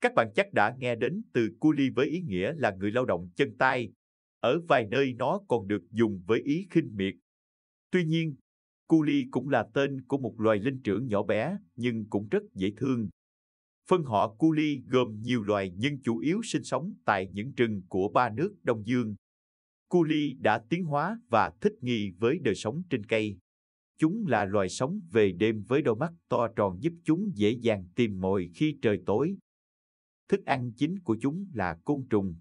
Các bạn chắc đã nghe đến từ cu li với ý nghĩa là người lao động chân tay. Ở vài nơi nó còn được dùng với ý khinh miệt. Tuy nhiên, cu li cũng là tên của một loài linh trưởng nhỏ bé nhưng cũng rất dễ thương. Phân họ cu li gồm nhiều loài nhưng chủ yếu sinh sống tại những rừng của ba nước Đông Dương. cu li đã tiến hóa và thích nghi với đời sống trên cây. Chúng là loài sống về đêm với đôi mắt to tròn giúp chúng dễ dàng tìm mồi khi trời tối thức ăn chính của chúng là côn trùng